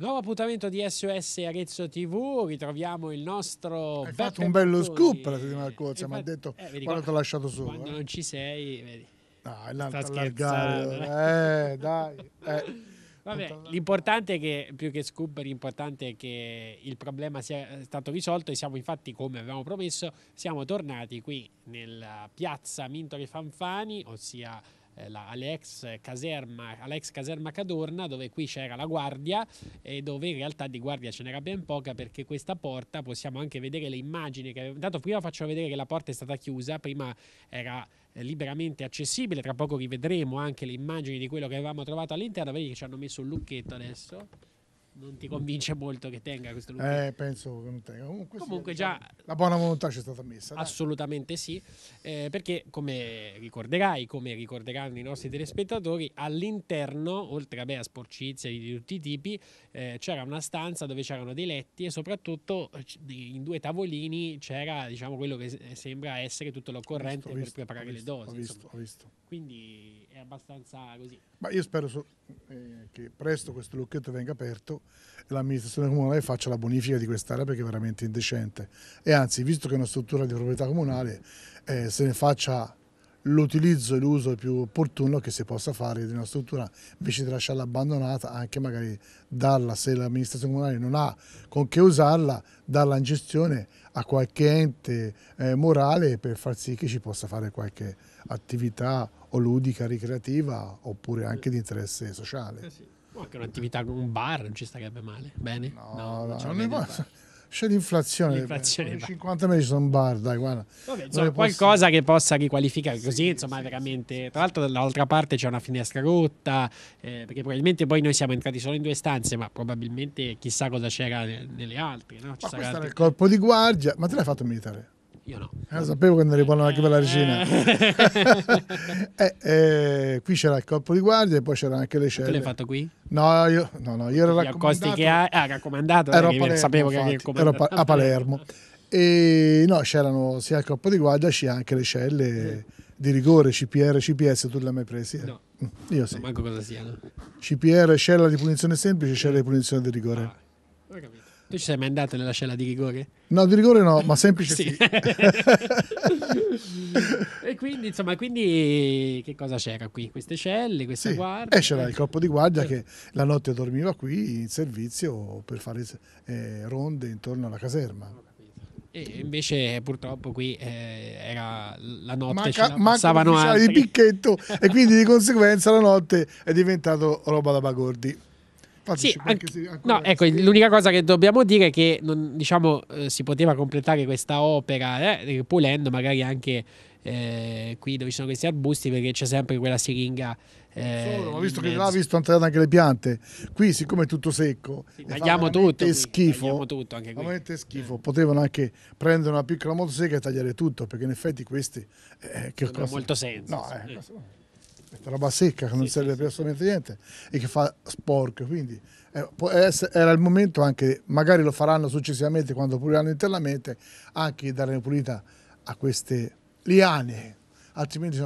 Nuovo appuntamento di SOS Arezzo TV, ritroviamo il nostro... Hai fatto un bello scoop la settimana eh, scorsa, mi ha detto eh, vedi, quando ti ho lasciato solo. Quando eh. non ci sei, vedi. No, è l'allargare. Eh, eh, dai. Eh. Vabbè, l'importante è che, più che scoop, l'importante è che il problema sia eh, stato risolto e siamo infatti, come avevamo promesso, siamo tornati qui nella piazza Mintori Fanfani, ossia eh, la, all'ex, caserma, all'ex caserma Cadorna, dove qui c'era la guardia e dove in realtà di guardia ce n'era ben poca perché questa porta possiamo anche vedere le immagini che Intanto prima faccio vedere che la porta è stata chiusa, prima era eh, liberamente accessibile, tra poco rivedremo anche le immagini di quello che avevamo trovato all'interno, vedi che ci hanno messo un lucchetto adesso non ti convince molto che tenga questo look. Eh, penso che non tenga. Comunque, Comunque sì, diciamo, già la buona volontà c'è stata messa. Dai. Assolutamente sì, eh, perché come ricorderai, come ricorderanno i nostri telespettatori, all'interno, oltre a beh, sporcizia di tutti i tipi, eh, c'era una stanza dove c'erano dei letti e soprattutto eh, in due tavolini c'era diciamo quello che sembra essere tutto l'occorrente per visto, preparare visto, le dosi. Ho visto, ho visto. Quindi è abbastanza così. Ma io spero so, eh, che presto questo lucchetto venga aperto l'amministrazione comunale faccia la bonifica di quest'area perché è veramente indecente e anzi visto che è una struttura di proprietà comunale eh, se ne faccia l'utilizzo e l'uso più opportuno che si possa fare di una struttura invece di lasciarla abbandonata anche magari darla se l'amministrazione comunale non ha con che usarla darla in gestione a qualche ente eh, morale per far sì che ci possa fare qualche attività o ludica, ricreativa oppure anche di interesse sociale. Eh anche un'attività con un bar non ci starebbe male. Bene? No, no, no non ne posso. C'è l'inflazione, l'inflazione 50 mesi sono bar, dai, guarda. Vabbè, insomma, qualcosa posso... che possa riqualificare così, sì, insomma, sì, veramente. Tra l'altro dall'altra parte c'è una finestra rotta, eh, perché probabilmente poi noi siamo entrati solo in due stanze, ma probabilmente chissà cosa c'era nelle altre, no? Ci ma sarà questo il corpo di guardia, ma te l'hai fatto militare? Io no. Eh, sapevo che ne buono anche per la regina. Eh. eh, eh, qui c'era il corpo di guardia e poi c'erano anche le celle. Tu l'hai fatto qui? No, io, no, no, io ero A costi che ha ah, raccomandato, ero eh, Palermo, sapevo infatti, che ero a Palermo. E no, c'erano sia il corpo di guardia sia anche le celle eh. di rigore, CPR, CPS, tu le hai mai presi? No. Mm, io sì. Non manco cosa siano. CPR, cella di punizione semplice, cella di punizione di rigore. Ah, ho capito. Tu ci sei mai andato nella scena di rigore? No, di rigore no, ma semplice sì. sì. e quindi, insomma, quindi che cosa c'era qui? Queste celle, questa sì. guardia? Eh, c'era il corpo di guardia che la notte dormiva qui in servizio per fare eh, ronde intorno alla caserma. E invece purtroppo qui eh, era la notte, manca, ce altri. di picchetto e quindi di conseguenza la notte è diventato roba da bagordi. Fateci, sì, anche, se no, ecco, l'unica cosa che dobbiamo dire è che non, diciamo, eh, si poteva completare questa opera eh, eh, pulendo magari anche eh, qui dove ci sono questi arbusti perché c'è sempre quella siringa eh, Solo, visto che l'ha visto entrare anche le piante qui siccome è tutto secco sì, tagliamo tutto schifo tagliamo tutto anche qui. schifo eh. potevano anche prendere una piccola motosega e tagliare tutto perché in effetti questi eh, che cosa... molto senso no, eh, eh questa roba secca che non sì, serve sì, per assolutamente niente e che fa sporco. Quindi eh, era il momento anche, magari lo faranno successivamente quando puliranno internamente, anche di dare una pulita a queste liane, altrimenti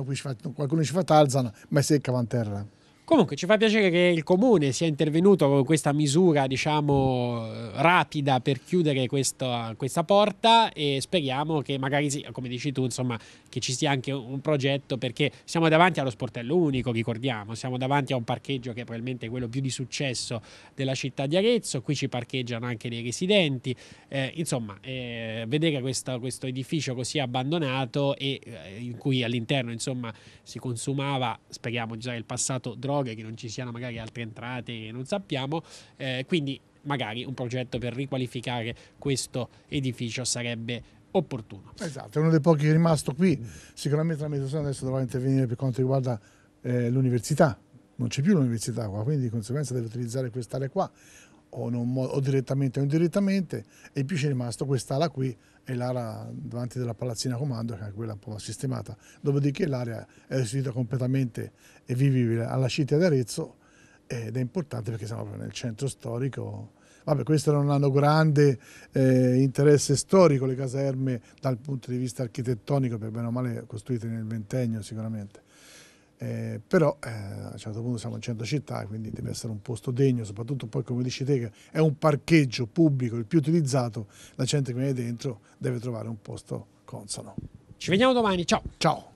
qualcuno ci fa talzana, ma è secca va in terra. Comunque ci fa piacere che il comune sia intervenuto con questa misura, diciamo, rapida per chiudere questa, questa porta e speriamo che magari, come dici tu, insomma, che ci sia anche un progetto perché siamo davanti allo sportello unico, ricordiamo, siamo davanti a un parcheggio che è probabilmente quello più di successo della città di Arezzo, qui ci parcheggiano anche dei residenti, eh, insomma, eh, vedere questo, questo, edificio così abbandonato e eh, in cui all'interno, insomma, si consumava, speriamo già il passato, droga, droghe, che non ci siano magari altre entrate, non sappiamo. Eh, quindi magari un progetto per riqualificare questo edificio sarebbe opportuno. Esatto, è uno dei pochi che è rimasto qui. Sicuramente l'amministrazione adesso dovrà intervenire per quanto riguarda eh, l'università. Non c'è più l'università qua, quindi di conseguenza deve utilizzare quest'area qua o, non, o direttamente o indirettamente e in più c'è rimasto quest'ala qui e l'ala davanti della palazzina comando che è quella un po' sistemata dopodiché l'area è restituita completamente e vivibile alla città di Arezzo ed è importante perché siamo proprio nel centro storico Vabbè, queste non hanno grande eh, interesse storico le caserme dal punto di vista architettonico, per bene o male costruite nel ventennio sicuramente. Eh, però eh, a un certo punto siamo in centro città, quindi deve essere un posto degno, soprattutto poi come dici te che è un parcheggio pubblico il più utilizzato, la gente che viene dentro deve trovare un posto consono. Ci vediamo domani, ciao! Ciao!